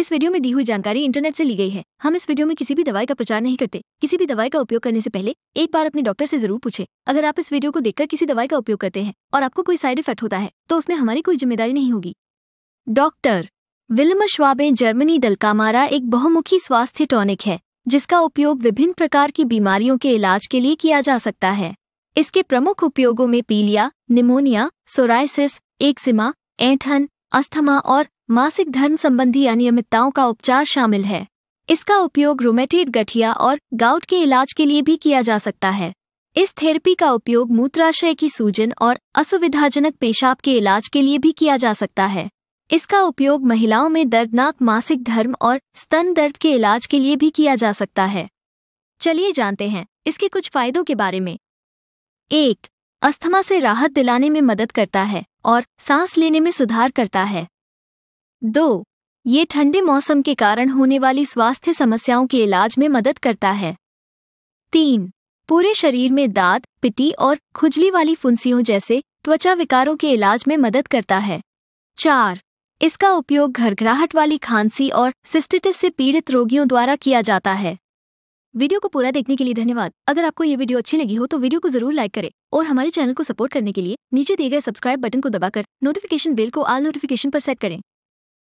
इस वीडियो में दी हुई जानकारी इंटरनेट से ली गई है हम इस वीडियो में किसी भी दवाई का प्रचार नहीं करते किसी भी दवाई का उपयोग करने से पहले एक बार अपने डॉक्टर से जरूर पूछे अगर आप इस वीडियो को देखकर किसी दवाई का उपयोग करते हैं और आपको कोई साइड इफेक्ट होता है तो उसमें हमारी कोई जिम्मेदारी नहीं होगी doctor Willmar Schwabe Germany Dulcamara एक बहुमुखी स्वास्थ्य टॉनिक है जिसका उपयोग विभिन्न प्रकार की बीमारियों के इलाज के लिए किया जा सकता है इसके प्रमुख उपयोगों में पीलिया निमोनिया सोराइसिस एक्सिमा एंठन अस्थमा और मासिक धर्म संबंधी अनियमितताओं का उपचार शामिल है इसका उपयोग रोमेटेड गठिया और गाउट के इलाज के लिए भी किया जा सकता है इस थेरेपी का उपयोग मूत्राशय की सूजन और असुविधाजनक पेशाब के इलाज के लिए भी किया जा सकता है इसका उपयोग महिलाओं में दर्दनाक मासिक धर्म और स्तन दर्द के इलाज के लिए भी किया जा सकता है चलिए जानते हैं इसके कुछ फायदों के बारे में एक अस्थमा से राहत दिलाने में मदद करता है और सांस लेने में सुधार करता है दो ये ठंडे मौसम के कारण होने वाली स्वास्थ्य समस्याओं के इलाज में मदद करता है तीन पूरे शरीर में दाद पिती और खुजली वाली फुंसियों जैसे त्वचा विकारों के इलाज में मदद करता है चार इसका उपयोग घरघराहट वाली खांसी और सिस्टिटिस से पीड़ित रोगियों द्वारा किया जाता है वीडियो को पूरा देखने के लिए धन्यवाद अगर आपको ये वीडियो अच्छी लगी हो तो वीडियो को जरूर लाइक करें और हमारे चैनल को सपोर्ट करने के लिए नीचे दिए गए सब्सक्राइब बटन को दबाकर नोटिफिकेशन बेल को आल नोटिफिकेशन पर सेट करें